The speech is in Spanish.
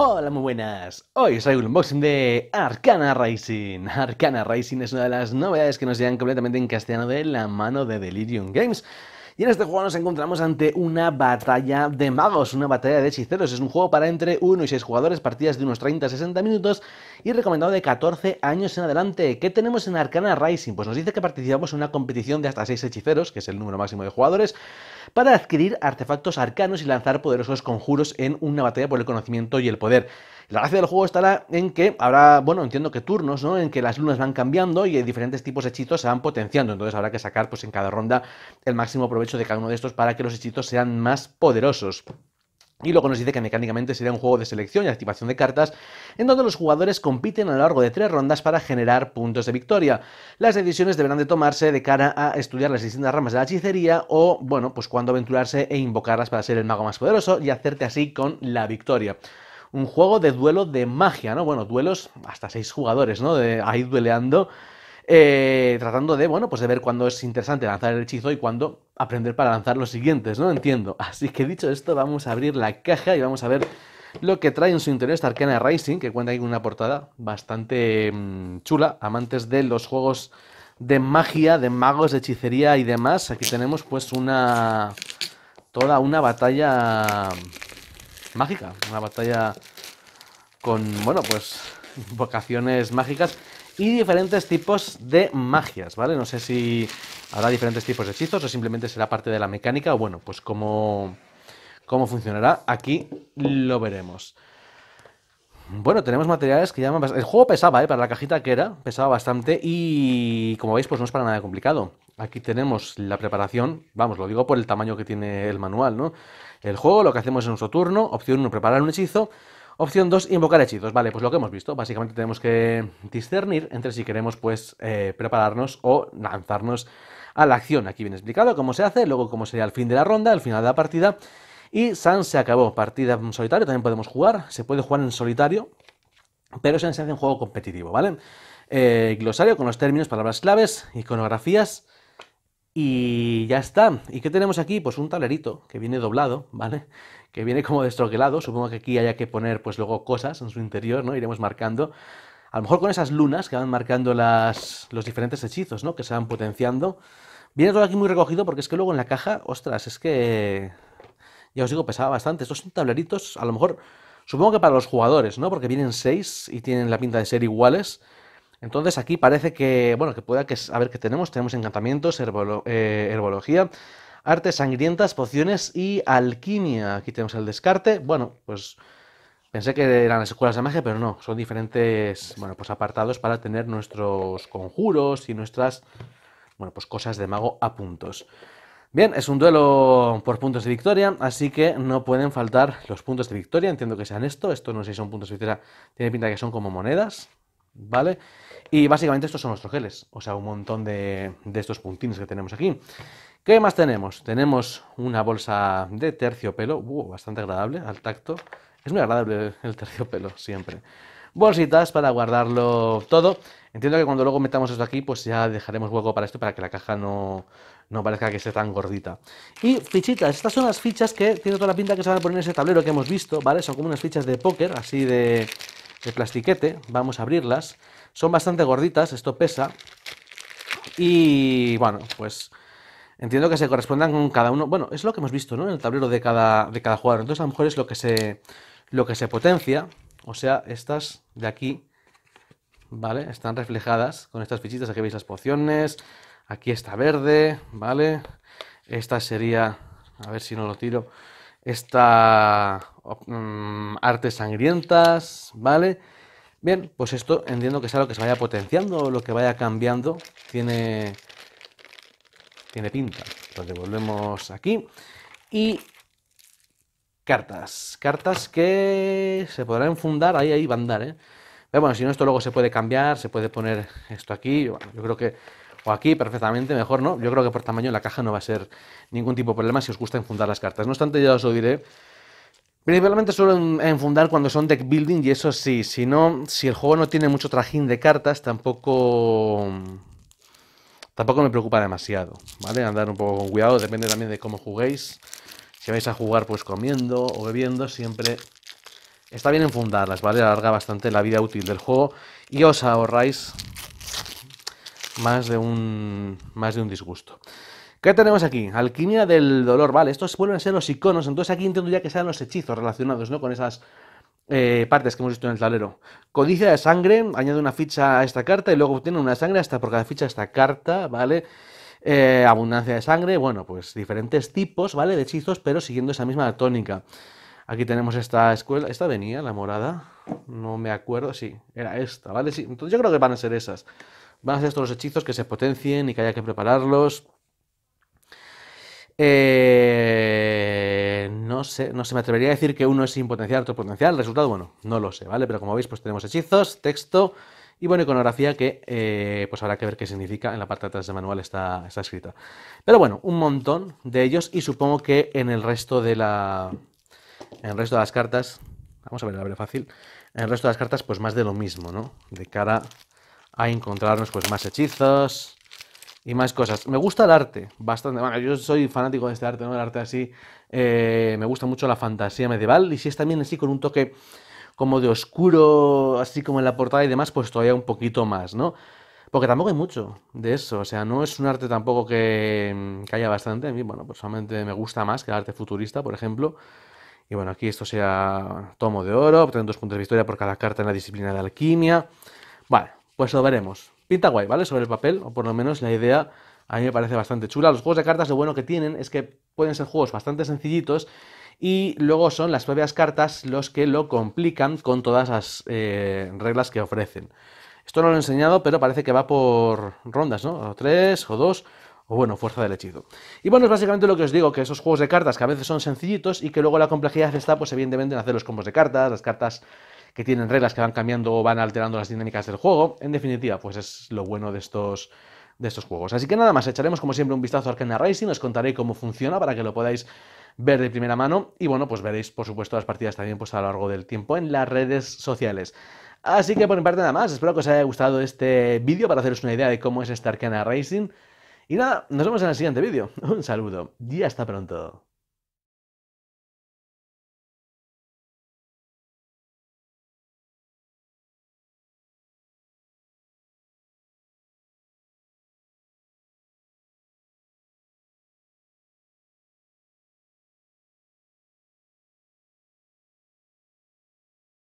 Hola, muy buenas. Hoy os traigo un unboxing de Arcana Racing. Arcana Racing es una de las novedades que nos llegan completamente en castellano de la mano de Delirium Games. Y en este juego nos encontramos ante una batalla de magos, una batalla de hechiceros. Es un juego para entre 1 y 6 jugadores, partidas de unos 30 60 minutos y recomendado de 14 años en adelante. ¿Qué tenemos en Arcana Rising? Pues nos dice que participamos en una competición de hasta 6 hechiceros, que es el número máximo de jugadores para adquirir artefactos arcanos y lanzar poderosos conjuros en una batalla por el conocimiento y el poder. La gracia del juego estará en que habrá, bueno, entiendo que turnos, ¿no? En que las lunas van cambiando y diferentes tipos de hechizos se van potenciando. Entonces habrá que sacar, pues en cada ronda, el máximo provecho de cada uno de estos para que los hechizos sean más poderosos. Y luego nos dice que mecánicamente sería un juego de selección y activación de cartas, en donde los jugadores compiten a lo largo de tres rondas para generar puntos de victoria. Las decisiones deberán de tomarse de cara a estudiar las distintas ramas de la hechicería o, bueno, pues cuando aventurarse e invocarlas para ser el mago más poderoso y hacerte así con la victoria un juego de duelo de magia, ¿no? Bueno, duelos hasta seis jugadores, ¿no? De ahí dueleando eh, tratando de, bueno, pues de ver cuándo es interesante lanzar el hechizo y cuándo aprender para lanzar los siguientes, ¿no? Entiendo. Así que dicho esto, vamos a abrir la caja y vamos a ver lo que trae en su interior esta Arcana Rising, que cuenta aquí con una portada bastante mm, chula, amantes de los juegos de magia, de magos, de hechicería y demás. Aquí tenemos pues una... toda una batalla mágica, una batalla con, bueno, pues vocaciones mágicas y diferentes tipos de magias, ¿vale? No sé si habrá diferentes tipos de hechizos o simplemente será parte de la mecánica o bueno, pues cómo, cómo funcionará aquí lo veremos. Bueno, tenemos materiales que llaman... El juego pesaba, ¿eh? Para la cajita que era, pesaba bastante y como veis, pues no es para nada complicado. Aquí tenemos la preparación, vamos, lo digo por el tamaño que tiene el manual, ¿no? El juego, lo que hacemos en nuestro turno, opción 1, preparar un hechizo, Opción 2, invocar hechizos. Vale, pues lo que hemos visto, básicamente tenemos que discernir entre si queremos pues eh, prepararnos o lanzarnos a la acción. Aquí viene explicado cómo se hace, luego cómo sería el fin de la ronda, al final de la partida. Y Sans se acabó. Partida en solitario también podemos jugar. Se puede jugar en solitario, pero se hace en juego competitivo, ¿vale? Eh, glosario con los términos, palabras claves, iconografías y ya está. ¿Y qué tenemos aquí? Pues un tablerito que viene doblado, ¿vale? Que viene como destroquelado. Supongo que aquí haya que poner pues luego cosas en su interior, ¿no? Iremos marcando. A lo mejor con esas lunas que van marcando las, los diferentes hechizos, ¿no? Que se van potenciando. Viene todo aquí muy recogido porque es que luego en la caja, ostras, es que... Ya os digo, pesaba bastante. Estos son tableritos, a lo mejor, supongo que para los jugadores, ¿no? Porque vienen seis y tienen la pinta de ser iguales. Entonces aquí parece que, bueno, que pueda que, a ver qué tenemos. Tenemos encantamientos, eh, herbología, artes sangrientas, pociones y alquimia. Aquí tenemos el descarte. Bueno, pues pensé que eran las escuelas de magia, pero no. Son diferentes, bueno, pues apartados para tener nuestros conjuros y nuestras, bueno, pues cosas de mago a puntos. Bien, es un duelo por puntos de victoria, así que no pueden faltar los puntos de victoria. Entiendo que sean esto. Esto no sé si son puntos de victoria. Tiene pinta que son como monedas. ¿vale? Y básicamente estos son los geles o sea, un montón de, estos puntines que tenemos aquí. ¿Qué más tenemos? Tenemos una bolsa de terciopelo, uh, bastante agradable al tacto. Es muy agradable el terciopelo, siempre. Bolsitas para guardarlo todo. Entiendo que cuando luego metamos esto aquí, pues ya dejaremos hueco para esto, para que la caja no, no parezca que esté tan gordita. Y fichitas, estas son las fichas que tiene toda la pinta que se van a poner en ese tablero que hemos visto, ¿vale? Son como unas fichas de póker, así de de plastiquete. Vamos a abrirlas. Son bastante gorditas, esto pesa. Y bueno, pues entiendo que se correspondan con cada uno. Bueno, es lo que hemos visto, ¿no? En el tablero de cada, de cada jugador. Entonces a lo mejor es lo que se, lo que se potencia. O sea, estas de aquí, ¿vale? Están reflejadas con estas fichitas. Aquí veis las pociones. Aquí está verde, ¿vale? Esta sería... A ver si no lo tiro esta mm, artes sangrientas, ¿vale? Bien, pues esto entiendo que es lo que se vaya potenciando, lo que vaya cambiando, tiene, tiene pinta. Entonces volvemos aquí. Y cartas, cartas que se podrán fundar, ahí, ahí, andar, ¿eh? Pero bueno, si no, esto luego se puede cambiar, se puede poner esto aquí. yo creo que aquí perfectamente, mejor no. Yo creo que por tamaño la caja no va a ser ningún tipo de problema si os gusta enfundar las cartas. No obstante, ya os lo diré. Principalmente suelo enfundar cuando son deck building y eso sí, si no, si el juego no tiene mucho trajín de cartas, tampoco tampoco me preocupa demasiado, ¿vale? Andar un poco con cuidado, depende también de cómo juguéis. Si vais a jugar pues comiendo o bebiendo, siempre está bien enfundarlas, ¿vale? Alarga bastante la vida útil del juego y os ahorráis más de un, más de un disgusto. ¿Qué tenemos aquí? Alquimia del dolor, vale, estos vuelven a ser los iconos, entonces aquí entiendo ya que sean los hechizos relacionados, ¿no? Con esas eh, partes que hemos visto en el tablero. Codicia de sangre, añade una ficha a esta carta y luego obtiene una sangre hasta por cada ficha esta carta, ¿vale? Eh, abundancia de sangre, bueno, pues diferentes tipos, ¿vale? De hechizos, pero siguiendo esa misma tónica. Aquí tenemos esta escuela, esta venía, la morada, no me acuerdo, sí, era esta, ¿vale? Sí, entonces yo creo que van a ser esas. Van a ser estos los hechizos que se potencien y que haya que prepararlos. Eh, no sé, no se me atrevería a decir que uno es sin potencial, otro potencial. resultado, bueno, no lo sé, ¿vale? Pero como veis, pues tenemos hechizos, texto y bueno, iconografía que eh, pues habrá que ver qué significa, en la parte de atrás del manual está, está escrita. Pero bueno, un montón de ellos y supongo que en el resto de la... En el resto de las cartas, vamos a ver, a ver fácil, en el resto de las cartas pues más de lo mismo, ¿no? De cara a encontrarnos pues más hechizos y más cosas. Me gusta el arte, bastante. Bueno, yo soy fanático de este arte, ¿no? El arte así. Eh, me gusta mucho la fantasía medieval y si es también así con un toque como de oscuro, así como en la portada y demás, pues todavía un poquito más, ¿no? Porque tampoco hay mucho de eso, o sea, no es un arte tampoco que, mm, haya bastante. A mí, bueno, personalmente pues me gusta más que el arte futurista, por ejemplo. Y bueno, aquí esto sea tomo de oro, obteniendo dos puntos de victoria por cada carta en la disciplina de alquimia. Vale, pues lo veremos. Pinta guay, ¿vale? Sobre el papel, o por lo menos la idea a mí me parece bastante chula. Los juegos de cartas lo bueno que tienen es que pueden ser juegos bastante sencillitos y luego son las propias cartas los que lo complican con todas las eh, reglas que ofrecen. Esto no lo he enseñado, pero parece que va por rondas, ¿no? O tres, o dos, o bueno, fuerza del hechizo. Y bueno, es básicamente lo que os digo, que esos juegos de cartas que a veces son sencillitos y que luego la complejidad está, pues evidentemente, en hacer los combos de cartas, las cartas que tienen reglas que van cambiando o van alterando las dinámicas del juego. En definitiva, pues es lo bueno de estos de estos juegos. Así que nada más, echaremos como siempre un vistazo a Arcana Racing, os contaré cómo funciona para que lo podáis ver de primera mano y bueno, pues veréis por supuesto las partidas también pues a lo largo del tiempo en las redes sociales. Así que por mi parte nada más, espero que os haya gustado este vídeo para haceros una idea de cómo es este Arcana Racing. Y nada, nos vemos en el siguiente vídeo. Un saludo y hasta pronto.